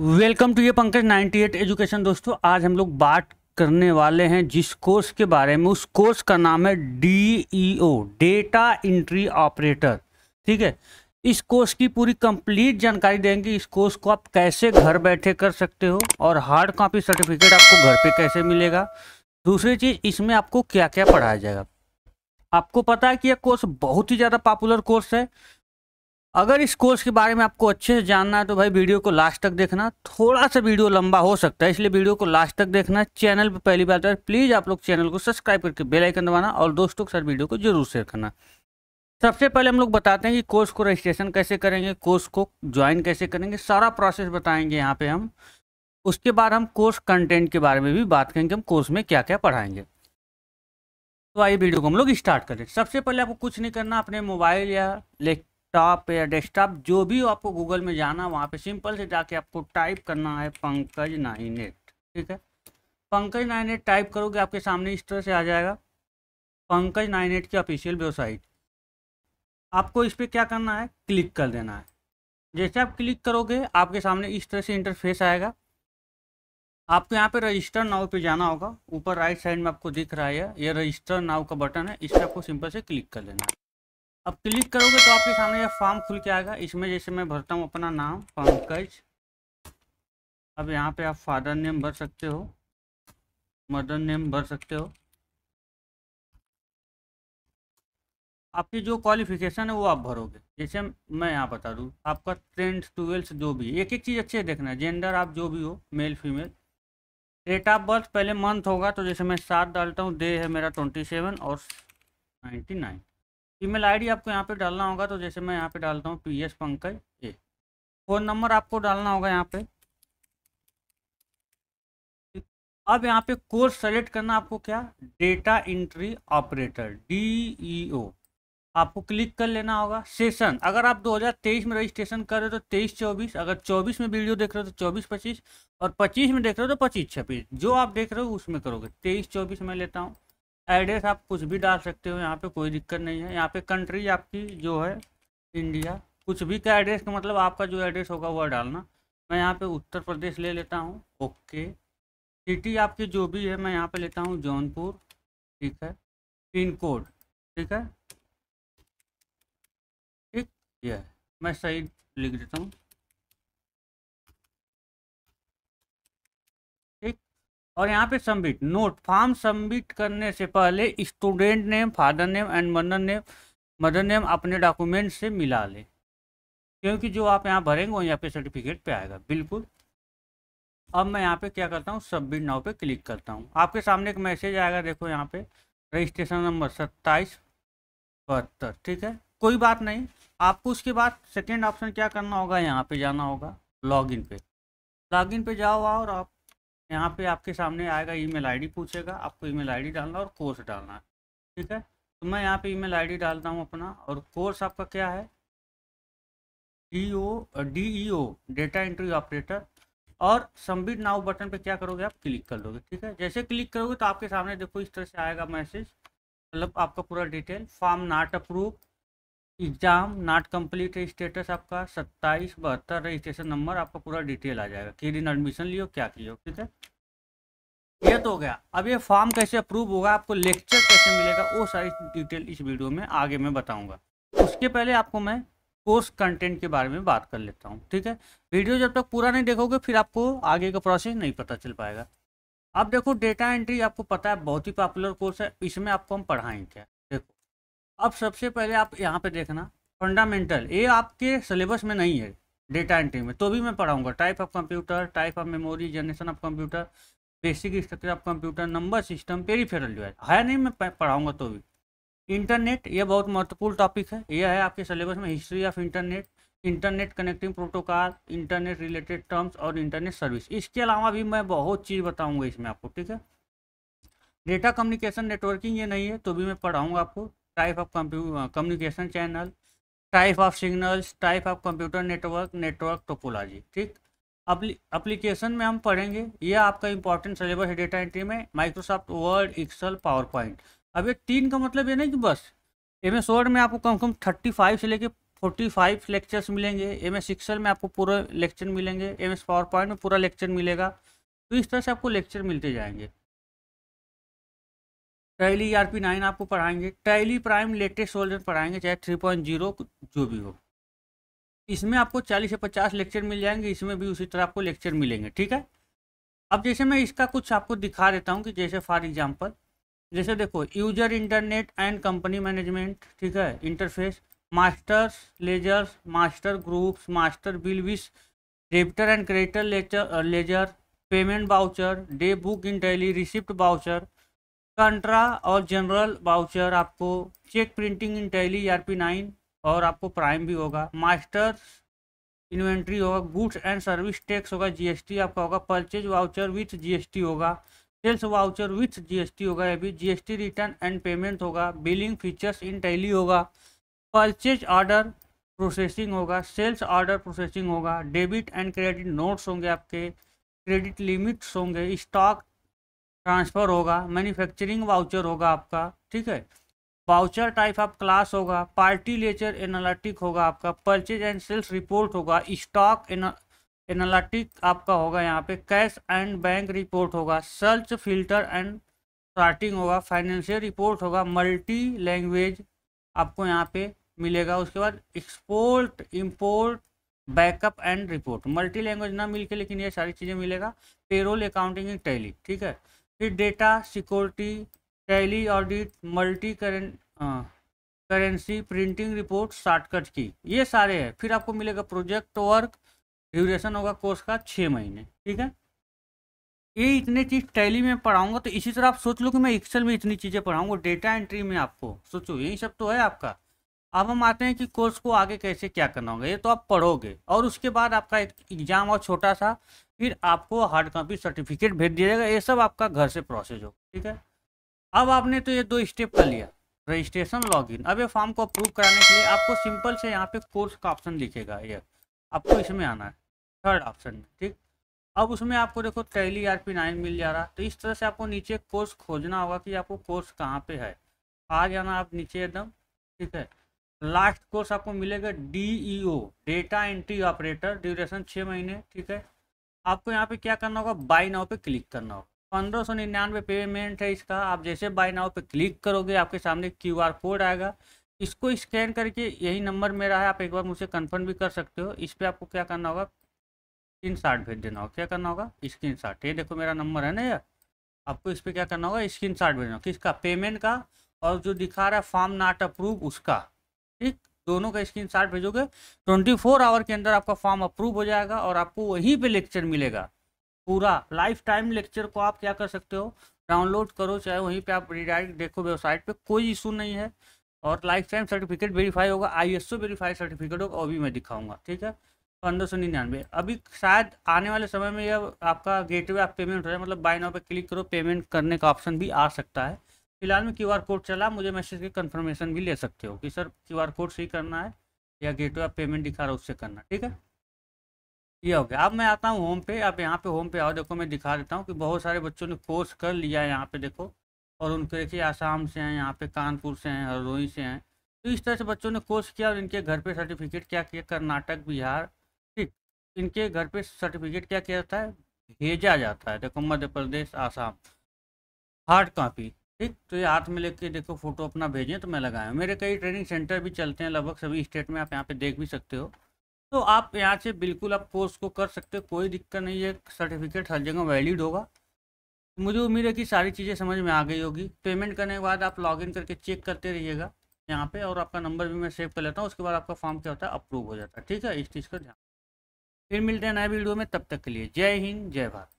welcome to ये Pankaj 98 education दोस्तों आज हम लोग बात करने वाले हैं जिस कोर्स के बारे में उस कोर्स का नाम है डीईओ डेटा इंट्री ऑपरेटर ठीक है इस कोर्स की पूरी कंप्लीट जानकारी देंगे इस कोर्स को आप कैसे घर बैठे कर सकते हो और हार्ड कॉपी सर्टिफिकेट आपको घर पे कैसे मिलेगा दूसरी चीज़ इसमें आपको क्या क्या पढ़ाया जाएगा आपको पता है कि यह कोर्स बहुत ही ज़्यादा पॉपुलर कोर्स है अगर इस कोर्स के बारे में आपको अच्छे से जानना है तो भाई वीडियो को लास्ट तक देखना थोड़ा सा वीडियो लंबा हो सकता है इसलिए वीडियो को लास्ट तक देखना चैनल पर पहली बार तो प्लीज़ आप लोग चैनल को सब्सक्राइब करके बेल आइकन दबाना और दोस्तों के साथ वीडियो को जरूर शेयर करना सबसे पहले हम लोग बताते हैं कि कोर्स को रजिस्ट्रेशन कैसे करेंगे कोर्स को ज्वाइन कैसे करेंगे सारा प्रोसेस बताएंगे यहाँ पे हम उसके बाद हम कोर्स कंटेंट के बारे में भी बात करेंगे हम कोर्स में क्या क्या पढ़ाएंगे तो आइए वीडियो को हम लोग स्टार्ट करें सबसे पहले आपको कुछ नहीं करना अपने मोबाइल या टॉप या डेस्कटॉप जो भी हो आपको गूगल में जाना वहाँ पे सिंपल से जाके आपको टाइप करना है पंकज नाइन एट ठीक है पंकज नाइन एट टाइप करोगे आपके सामने इस तरह से आ जाएगा पंकज नाइन एट की ऑफिशियल वेबसाइट आपको इस पर क्या करना है क्लिक कर देना है जैसे आप क्लिक करोगे आपके सामने इस तरह से इंटरफेस आएगा आपको यहाँ पे रजिस्टर नाव पे जाना होगा ऊपर राइट साइड में आपको दिख रहा है ये रजिस्टर नाव का बटन है इस पर आपको सिंपल से क्लिक कर लेना है अब क्लिक करोगे तो आपके सामने यह फॉर्म खुल के आएगा इसमें जैसे मैं भरता हूँ अपना नाम पंकज अब यहाँ पे आप फादर नेम भर सकते हो मदर नेम भर सकते हो आपकी जो क्वालिफिकेशन है वो आप भरोगे जैसे मैं यहाँ बता दूँ आपका ट्रेंड ट्वेल्थ जो भी एक एक चीज़ अच्छे देखना है जेंडर आप जो भी हो male female date of birth पहले मंथ होगा तो जैसे मैं सात डालता हूँ डे है मेरा ट्वेंटी सेवन और नाइन्टी नाइन ईमेल आईडी आपको यहाँ पे डालना होगा तो जैसे मैं यहाँ पे डालता हूँ P S Pankaj A phone number आपको डालना होगा यहाँ पे अब यहाँ पे कोर्स सेलेक्ट करना आपको क्या data entry operator DEO e आपको क्लिक कर लेना होगा सेशन अगर आप 2023 में रजिस्ट्रेशन कर रहे हो तो तेईस चौबीस अगर चौबीस में वीडियो देख रहे हो तो चौबीस पच्चीस और पच्चीस में देख रहे हो तो पच्चीस छब्बीस जो आप देख रहे हो उसमें करोगे तेईस चौबीस में लेता हूँ एड्रेस आप कुछ भी डाल सकते हो यहाँ पे कोई दिक्कत नहीं है यहाँ पे कंट्री आपकी जो है इंडिया कुछ भी का एड्रेस का मतलब आपका जो एड्रेस होगा वह डालना मैं यहाँ पे उत्तर प्रदेश ले लेता हूँ ओके सिटी आपकी जो भी है मैं यहाँ पे लेता हूँ जौनपुर ठीक है पिन कोड ठीक है ठीक यह मैं सही लिख देता हूँ और यहाँ पे सबमिट नोट फॉर्म सबमिट करने से पहले student name father name and mother name mother name अपने डॉक्यूमेंट से मिला लें क्योंकि जो आप यहाँ भरेंगे वो यहाँ पे सर्टिफिकेट पे आएगा बिल्कुल अब मैं यहाँ पे क्या करता हूँ सबमिट नाव पे क्लिक करता हूँ आपके सामने एक मैसेज आएगा देखो यहाँ पे रजिस्ट्रेशन नंबर सत्ताईस बहत्तर ठीक है कोई बात नहीं आपको उसके बाद सेकेंड ऑप्शन क्या करना होगा यहाँ पे जाना होगा लॉगिन पे लॉगिन पे जाओ और आप यहाँ पे आपके सामने आएगा ईमेल आईडी पूछेगा आपको ईमेल आईडी डालना और कोर्स डालना है ठीक है तो मैं यहाँ पे ईमेल आईडी डालता हूँ अपना और कोर्स आपका क्या है D O D E O data entry operator और संबित नाउ बटन पे क्या करोगे आप क्लिक कर लोगे ठीक है जैसे क्लिक करोगे तो आपके सामने देखो इस तरह से आएगा मैसेज मतलब आपका पूरा detail form not approve exam not complete है स्टेटस आपका सत्ताईस बहत्तर रजिस्ट्रेशन नंबर आपका पूरा डिटेल आ जाएगा कि दिन एडमिशन लियो क्या कियो ठीक है ये तो हो गया अब ये फॉर्म कैसे अप्रूव होगा आपको लेक्चर कैसे मिलेगा वो सारी डिटेल इस वीडियो में आगे मैं बताऊंगा उसके पहले आपको मैं कोर्स कंटेंट के बारे में बात कर लेता हूँ ठीक है वीडियो जब तक पूरा नहीं देखोगे फिर आपको आगे का प्रोसेस नहीं पता चल पाएगा अब देखो डेटा एंट्री आपको पता है बहुत ही पॉपुलर कोर्स है इसमें आपको हम पढ़ाएंगे क्या अब सबसे पहले आप यहाँ पे देखना फंडामेंटल ये आपके सिलेबस में नहीं है डेटा एंट्री में तो भी मैं पढ़ाऊंगा type of computer type of memory generation of computer basic structure of computer number system peripheral जो है नहीं मैं पढ़ाऊँगा तो भी इंटरनेट यह बहुत महत्वपूर्ण टॉपिक है यह है आपके सिलेबस में history of internet internet connecting protocol internet related terms और इंटरनेट सर्विस इसके अलावा भी मैं बहुत चीज़ बताऊंगा इसमें आपको ठीक है डेटा कम्युनिकेशन नेटवर्किंग ये नहीं है तो भी मैं पढ़ाऊंगा आपको type of communication channel type of signals type of computer network network topology ठीक अप्लीकेशन में हम पढ़ेंगे यह आपका इंपॉर्टेंट सिलेबस है डेटा एंट्री में Microsoft Word Excel PowerPoint अब ये तीन का मतलब ये नहीं कि बस एम एस वर्ड में आपको कम से कम थर्टी फाइव से लेके फोर्टी फाइव लेक्चर्स मिलेंगे एम एस एक्सल में आपको पूरा लेक्चर मिलेंगे एम एस पावर पॉइंट में पूरा लेक्चर मिलेगा तो इस तरह से आपको लेक्चर मिलते जाएंगे टैली आर पी नाइन आपको पढ़ाएंगे टैली प्राइम लेटेस्ट वर्जन पढ़ाएंगे चाहे थ्री पॉइंट जीरो जो भी हो इसमें आपको चालीस से पचास लेक्चर मिल जाएंगे इसमें भी उसी तरह आपको लेक्चर मिलेंगे ठीक है अब जैसे मैं इसका कुछ आपको दिखा देता हूँ कि जैसे फॉर एग्जाम्पल जैसे देखो user internet and company management ठीक है interface masters ledgers master groups master bill wise debtor and creditor ledger payment voucher day book in daily receipt voucher contra और जनरल बाउचर आपको check printing in Tally R e P nine और आपको prime भी होगा master inventory होगा goods and service tax होगा GST आपका होगा परचेज वाउचर विथ जीएसटी होगा सेल्स वाउचर विथ जीएसटी होगा ये भी जीएसटी रिटर्न एंड पेमेंट होगा बिलिंग फीचर्स इन टैली होगा परचेज ऑर्डर प्रोसेसिंग होगा सेल्स ऑर्डर प्रोसेसिंग होगा डेबिट एंड क्रेडिट नोट्स होंगे आपके क्रेडिट लिमिट्स होंगे स्टॉक ट्रांसफ़र होगा मैन्युफैक्चरिंग वाउचर होगा आपका ठीक है वाउचर टाइप ऑफ क्लास होगा पार्टी लेचर एनालिटिक होगा आपका परचेज एंड सेल्स रिपोर्ट होगा स्टॉक एनालिटिक आपका होगा यहाँ पे कैश एंड बैंक रिपोर्ट होगा सर्च फिल्टर एंड स्टार्टिंग होगा फाइनेंशियल रिपोर्ट होगा मल्टी लैंग्वेज आपको यहाँ पे मिलेगा उसके बाद export import backup and report multi language ना मिल के लेकिन ये सारी चीज़ें मिलेगा पेरोल अकाउंटिंग टैली ठीक है फिर data security Tally audit multi करें हाँ, करेंसी प्रिंटिंग रिपोर्ट शॉर्टकट की ये सारे हैं फिर आपको मिलेगा प्रोजेक्ट वर्क ड्यूरेशन होगा कोर्स का छः महीने ठीक है ये इतने चीज़ टैली में पढ़ाऊंगा तो इसी तरह आप सोच लो कि मैं एक्सेल में इतनी चीज़ें पढ़ाऊंगा डेटा एंट्री में आपको सोचो यही सब तो है आपका अब हम आते हैं कि कोर्स को आगे कैसे क्या करना होगा ये तो आप पढ़ोगे और उसके बाद आपका एक एग्ज़ाम और छोटा सा फिर आपको हार्ड कॉपी सर्टिफिकेट भेज दिया जाएगा ये सब आपका घर से प्रोसेस हो ठीक है अब आपने तो ये दो स्टेप कर लिया रजिस्ट्रेशन लॉगिन अब ये फॉर्म को अप्रूव कराने के लिए आपको सिंपल से यहाँ पे कोर्स का ऑप्शन दिखेगा ये आपको इसमें आना है थर्ड ऑप्शन में ठीक अब उसमें आपको देखो टैली आर पी नाइन मिल जा रहा तो इस तरह से आपको नीचे कोर्स खोजना होगा कि आपको कोर्स कहाँ पे है आ जाना आप नीचे एकदम ठीक है लास्ट कोर्स आपको मिलेगा D data entry operator duration छः महीने ठीक है आपको यहाँ पे क्या करना होगा बाई नाव पे क्लिक करना होगा पंद्रह सौ निन्यानवे पेमेंट है इसका आप जैसे बाई नाव पे क्लिक करोगे आपके सामने क्यू आर कोड आएगा इसको स्कैन करके यही नंबर मेरा है आप एक बार मुझसे कन्फर्म भी कर सकते हो इस पर आपको क्या करना होगा स्क्रीन शार्ट भेज देना होगा क्या करना होगा स्क्रीन शार्ट ये देखो मेरा नंबर है ना यार आपको इस पर क्या करना होगा स्क्रीन शार्ट भेजना होगा किसका पेमेंट का और जो दिखा रहा है फॉर्म नाट अप्रूव उसका ठीक दोनों का स्क्रीन शॉट भेजोगे ट्वेंटी फोर आवर के अंदर आपका फॉर्म अप्रूव हो जाएगा और आपको वहीं पे लेक्चर मिलेगा पूरा लाइफ टाइम लेक्चर को आप क्या कर सकते हो डाउनलोड करो चाहे वहीं पे आप रिडायरेक्ट देखो वेबसाइट पे कोई इशू नहीं है और लाइफ टाइम सर्टिफिकेट वेरीफाई होगा आई एस वेरीफाई सर्टिफिकेट होगा वो भी मैं दिखाऊंगा ठीक है पंद्रह सौ निन्यानवे अभी शायद आने वाले समय में यह आपका गेटवे ऑफ पेमेंट हो जाए मतलब बाय नाउ पे क्लिक करो पेमेंट करने का ऑप्शन भी आ सकता है फिलहाल में क्यूआर कोड चला मुझे मैसेज के कंफर्मेशन भी ले सकते हो कि सर क्यूआर कोड से ही करना है या गेट वे पेमेंट दिखा रहा है उससे करना ठीक है ये हो गया अब मैं आता हूँ होम पे आप यहाँ पे होम पे आओ देखो मैं दिखा देता हूँ कि बहुत सारे बच्चों ने कोर्स कर लिया है यहाँ पे देखो और उनके देखिए आसाम से हैं यहाँ पे कानपुर से हैं हरदोई से हैं तो इस तरह से बच्चों ने कोर्स किया और इनके घर पे सर्टिफिकेट क्या किया कर्नाटक बिहार ठीक इनके घर पे सर्टिफिकेट क्या किया जाता है भेजा जाता है देखो मध्य प्रदेश आसाम हार्ड कॉपी ठीक तो ये हाथ में लेके देखो फोटो अपना भेजें तो मैं लगाया हूँ मेरे कई ट्रेनिंग सेंटर भी चलते हैं लगभग सभी स्टेट में आप यहाँ पे देख भी सकते हो तो आप यहाँ से बिल्कुल आप कोर्स को कर सकते हो कोई दिक्कत नहीं है सर्टिफिकेट हर जगह वैलिड होगा मुझे उम्मीद है कि सारी चीज़ें समझ में आ गई होगी पेमेंट करने के बाद आप लॉगिन करके चेक करते रहिएगा यहाँ पे और आपका नंबर भी मैं सेव कर लेता हूँ उसके बाद आपका फॉर्म क्या होता है अप्रूव हो जाता है ठीक है इस चीज़ का ध्यान फिर मिलते हैं नए वीडियो में तब तक के लिए जय हिंद जय भारत